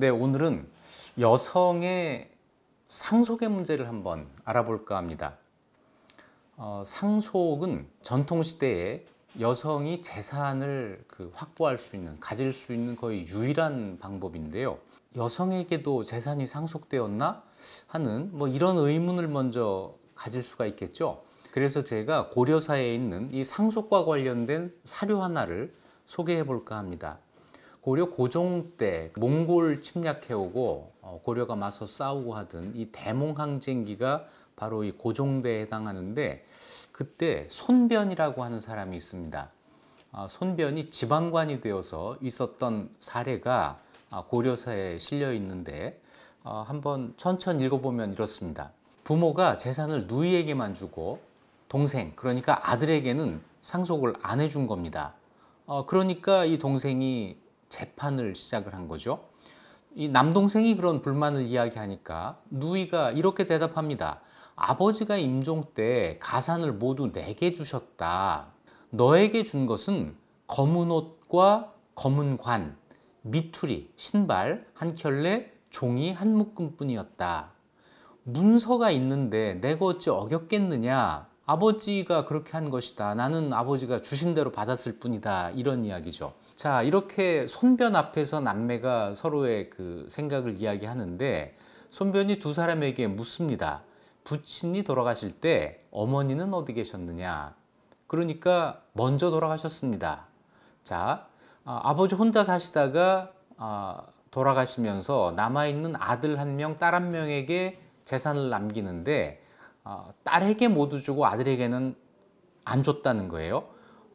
네, 오늘은 여성의 상속의 문제를 한번 알아볼까 합니다. 어, 상속은 전통시대에 여성이 재산을 그 확보할 수 있는, 가질 수 있는 거의 유일한 방법인데요. 여성에게도 재산이 상속되었나? 하는 뭐 이런 의문을 먼저 가질 수가 있겠죠. 그래서 제가 고려사에 있는 이 상속과 관련된 사료 하나를 소개해 볼까 합니다. 고려 고종 때 몽골 침략해오고 어, 고려가 맞서 싸우고 하던 이 대몽항쟁기가 바로 이 고종대에 해당하는데 그때 손변이라고 하는 사람이 있습니다. 아, 손변이 지방관이 되어서 있었던 사례가 아, 고려사에 실려 있는데 어, 한번 천천히 읽어보면 이렇습니다. 부모가 재산을 누이에게만 주고 동생 그러니까 아들에게는 상속을 안 해준 겁니다. 어, 그러니까 이 동생이 재판을 시작을 한 거죠. 이 남동생이 그런 불만을 이야기하니까 누이가 이렇게 대답합니다. 아버지가 임종 때 가산을 모두 내게 주셨다. 너에게 준 것은 검은 옷과 검은 관, 미투리, 신발, 한 켤레, 종이 한 묶음뿐이었다. 문서가 있는데 내가 어찌 어겼겠느냐? 아버지가 그렇게 한 것이다. 나는 아버지가 주신 대로 받았을 뿐이다. 이런 이야기죠. 자, 이렇게 손변 앞에서 남매가 서로의 그 생각을 이야기하는데 손변이 두 사람에게 묻습니다. 부친이 돌아가실 때 어머니는 어디 계셨느냐? 그러니까 먼저 돌아가셨습니다. 자, 아, 버지 혼자 사시다가 아, 돌아가시면서 남아있는 아들 한 명, 딸 한 명에게 재산을 남기는데 아, 딸에게 모두 주고 아들에게는 안 줬다는 거예요.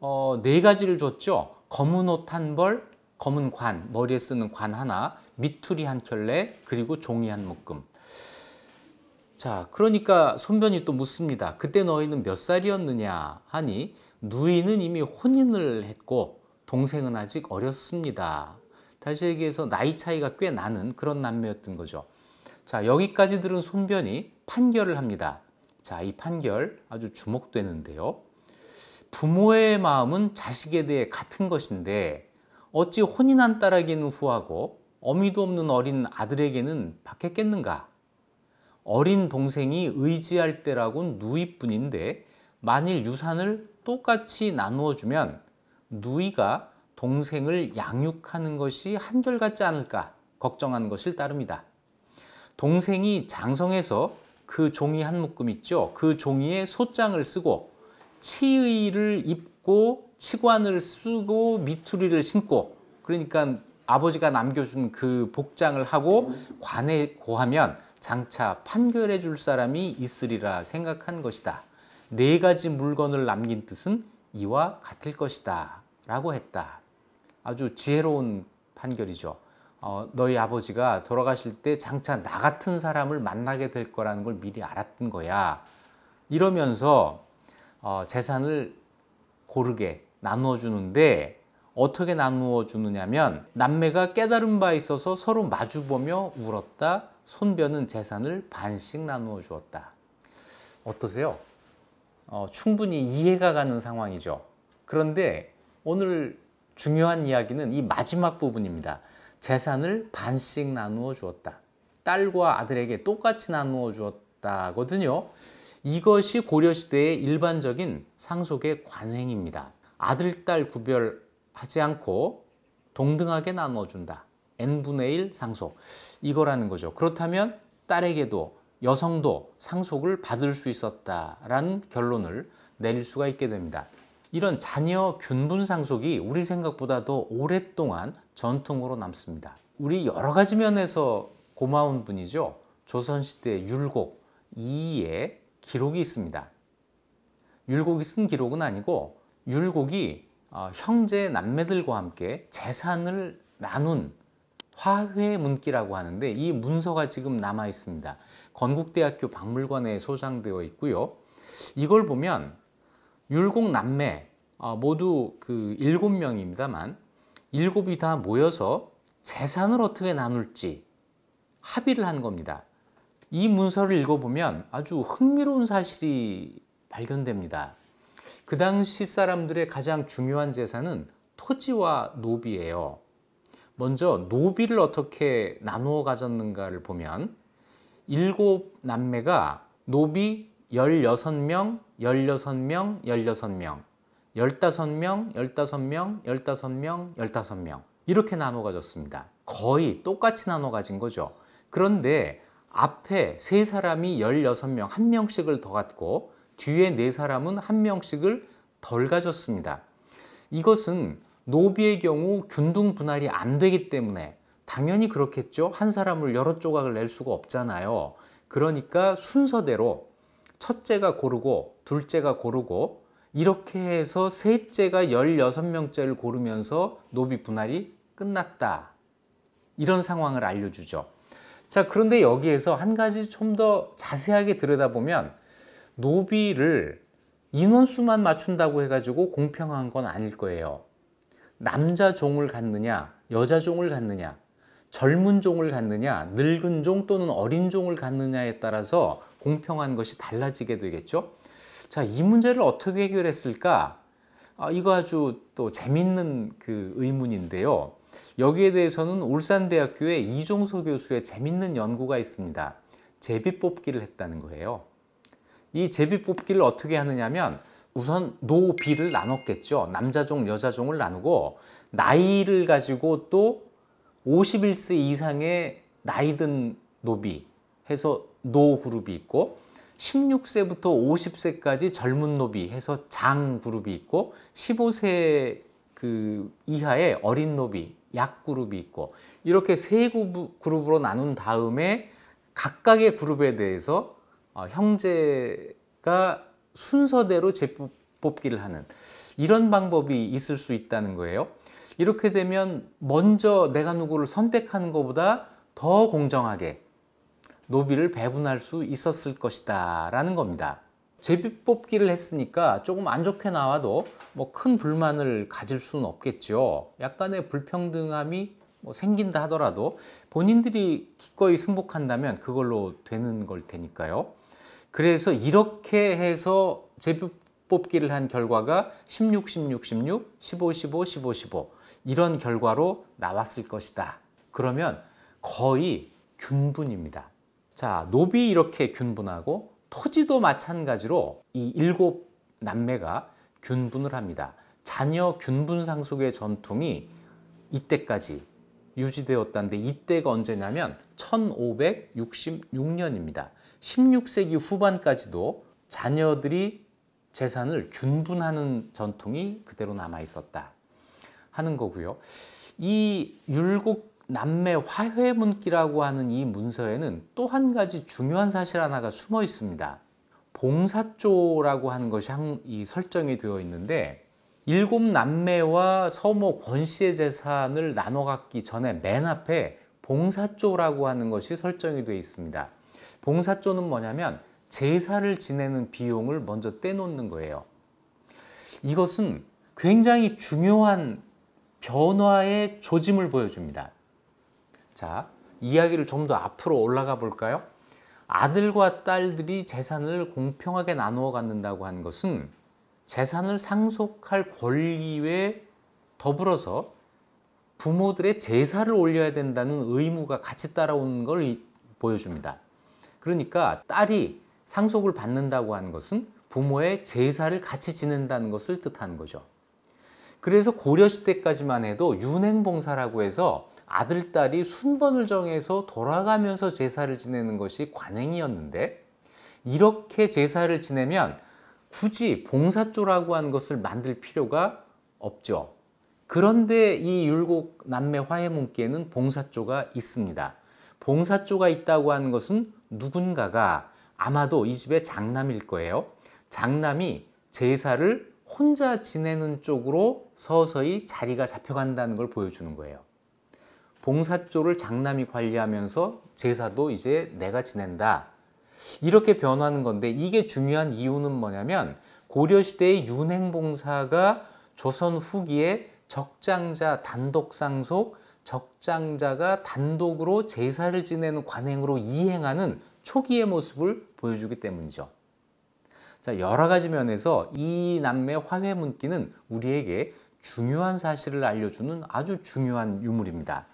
어, 네 가지를 줬죠. 검은 옷 한 벌, 검은 관, 머리에 쓰는 관 하나, 미투리 한 켤레, 그리고 종이 한 묶음. 자, 그러니까 손변이 또 묻습니다. 그때 너희는 몇 살이었느냐 하니 누이는 이미 혼인을 했고 동생은 아직 어렸습니다. 다시 얘기해서 나이 차이가 꽤 나는 그런 남매였던 거죠. 자, 여기까지 들은 손변이 판결을 합니다. 자, 이 판결 아주 주목되는데요. 부모의 마음은 자식에 대해 같은 것인데 어찌 혼인한 딸에게는 후하고 어미도 없는 어린 아들에게는 박했겠는가? 어린 동생이 의지할 때라곤 누이뿐인데 만일 유산을 똑같이 나누어 주면 누이가 동생을 양육하는 것이 한결같지 않을까 걱정하는 것을따릅니다 동생이 장성해서 그 종이 한 묶음 있죠. 그 종이에 소장을 쓰고 치의를 입고 치관을 쓰고 미투리를 신고 그러니까 아버지가 남겨준 그 복장을 하고 관에 고하면 장차 판결해 줄 사람이 있으리라 생각한 것이다. 네 가지 물건을 남긴 뜻은 이와 같을 것이다. 라고 했다. 아주 지혜로운 판결이죠. 어, 너희 아버지가 돌아가실 때 장차 나 같은 사람을 만나게 될 거라는 걸 미리 알았던 거야. 이러면서 어, 재산을 고르게 나누어 주는데 어떻게 나누어 주느냐면 남매가 깨달은 바 있어서 서로 마주보며 울었다. 손변은 재산을 반씩 나누어 주었다. 어떠세요? 어, 충분히 이해가 가는 상황이죠. 그런데 오늘 중요한 이야기는 이 마지막 부분입니다. 재산을 반씩 나누어 주었다. 딸과 아들에게 똑같이 나누어 주었다거든요. 이것이 고려시대의 일반적인 상속의 관행입니다. 아들, 딸 구별하지 않고 동등하게 나눠준다. n분의 1 상속. 이거라는 거죠. 그렇다면 딸에게도 여성도 상속을 받을 수 있었다라는 결론을 내릴 수가 있게 됩니다. 이런 자녀 균분 상속이 우리 생각보다도 오랫동안 전통으로 남습니다. 우리 여러 가지 면에서 고마운 분이죠. 조선시대 율곡 이의 기록이 있습니다. 율곡이 쓴 기록은 아니고 율곡이 어, 형제 남매들과 함께 재산을 나눈 화훼 문기라고 하는데 이 문서가 지금 남아 있습니다. 건국대학교 박물관에 소장되어 있고요. 이걸 보면 율곡 남매 어, 모두 그 일곱 명입니다만 일곱이 다 모여서 재산을 어떻게 나눌지 합의를 한 겁니다. 이 문서를 읽어보면 아주 흥미로운 사실이 발견됩니다. 그 당시 사람들의 가장 중요한 재산은 토지와 노비예요. 먼저 노비를 어떻게 나누어 가졌는가를 보면 일곱 남매가 노비 16명, 16명, 16명, 15명, 15명, 15명, 15명 이렇게 나눠 가졌습니다. 거의 똑같이 나눠 가진 거죠. 그런데 앞에 세 사람이 16명, 한 명씩을 더 갖고 뒤에 네 사람은 한 명씩을 덜 가졌습니다. 이것은 노비의 경우 균등 분할이 안 되기 때문에 당연히 그렇겠죠. 한 사람을 여러 조각을 낼 수가 없잖아요. 그러니까 순서대로 첫째가 고르고 둘째가 고르고 이렇게 해서 셋째가 16명째를 고르면서 노비 분할이 끝났다. 이런 상황을 알려주죠. 자, 그런데 여기에서 한 가지 좀 더 자세하게 들여다보면 노비를 인원수만 맞춘다고 해가지고 공평한 건 아닐 거예요. 남자 종을 갖느냐, 여자 종을 갖느냐, 젊은 종을 갖느냐, 늙은 종 또는 어린 종을 갖느냐에 따라서 공평한 것이 달라지게 되겠죠. 자, 이 문제를 어떻게 해결했을까? 아, 이거 아주 또 재밌는 그 의문인데요. 여기에 대해서는 울산대학교의 이종소 교수의 재밌는 연구가 있습니다. 제비 뽑기를 했다는 거예요. 이 제비 뽑기를 어떻게 하느냐면 우선 노비를 나눴겠죠. 남자종, 여자종을 나누고 나이를 가지고 또 51세 이상의 나이든 노비 해서 노 그룹이 있고 16세부터 50세까지 젊은 노비 해서 장 그룹이 있고 15세 그 이하에 어린 노비, 약 그룹이 있고 이렇게 세 그룹으로 나눈 다음에 각각의 그룹에 대해서 어, 형제가 순서대로 재뽑기를 하는 이런 방법이 있을 수 있다는 거예요. 이렇게 되면 먼저 내가 누구를 선택하는 것보다 더 공정하게 노비를 배분할 수 있었을 것이다 라는 겁니다. 제비뽑기를 했으니까 조금 안 좋게 나와도 뭐 큰 불만을 가질 수는 없겠죠. 약간의 불평등함이 뭐 생긴다 하더라도 본인들이 기꺼이 승복한다면 그걸로 되는 걸 테니까요. 그래서 이렇게 해서 제비뽑기를 한 결과가 16, 16, 16, 15, 15, 15, 15 이런 결과로 나왔을 것이다. 그러면 거의 균분입니다. 자, 노비 이렇게 균분하고 토지도 마찬가지로 이 일곱 남매가 균분을 합니다. 자녀 균분 상속의 전통이 이때까지 유지되었다는데 이때가 언제냐면 1566년입니다. 16세기 후반까지도 자녀들이 재산을 균분하는 전통이 그대로 남아 있었다 하는 거고요. 이 율곡 남매 화해문기라고 하는 이 문서에는 또 한 가지 중요한 사실 하나가 숨어 있습니다. 봉사조라고 하는 것이 이 설정이 되어 있는데 일곱 남매와 서모 권 씨의 재산을 나눠 갖기 전에 맨 앞에 봉사조라고 하는 것이 설정이 되어 있습니다. 봉사조는 뭐냐면 제사를 지내는 비용을 먼저 떼놓는 거예요. 이것은 굉장히 중요한 변화의 조짐을 보여줍니다. 자, 이야기를 좀 더 앞으로 올라가 볼까요? 아들과 딸들이 재산을 공평하게 나누어 갖는다고 한 것은 재산을 상속할 권리에 더불어서 부모들의 제사를 올려야 된다는 의무가 같이 따라오는 걸 보여줍니다. 그러니까 딸이 상속을 받는다고 하는 것은 부모의 제사를 같이 지낸다는 것을 뜻하는 거죠. 그래서 고려시대까지만 해도 윤행봉사라고 해서 아들, 딸이 순번을 정해서 돌아가면서 제사를 지내는 것이 관행이었는데 이렇게 제사를 지내면 굳이 봉사조라고 하는 것을 만들 필요가 없죠. 그런데 이 율곡 남매 화해문께는 봉사조가 있습니다. 봉사조가 있다고 하는 것은 누군가가 아마도 이 집의 장남일 거예요. 장남이 제사를 혼자 지내는 쪽으로 서서히 자리가 잡혀간다는 걸 보여주는 거예요. 봉사 조를 장남이 관리하면서 제사도 이제 내가 지낸다. 이렇게 변하는 건데 이게 중요한 이유는 뭐냐면 고려시대의 윤행봉사가 조선 후기에 적장자 단독 상속, 적장자가 단독으로 제사를 지내는 관행으로 이행하는 초기의 모습을 보여주기 때문이죠. 자, 여러 가지 면에서 이 남매 화훼 문기는 우리에게 중요한 사실을 알려주는 아주 중요한 유물입니다.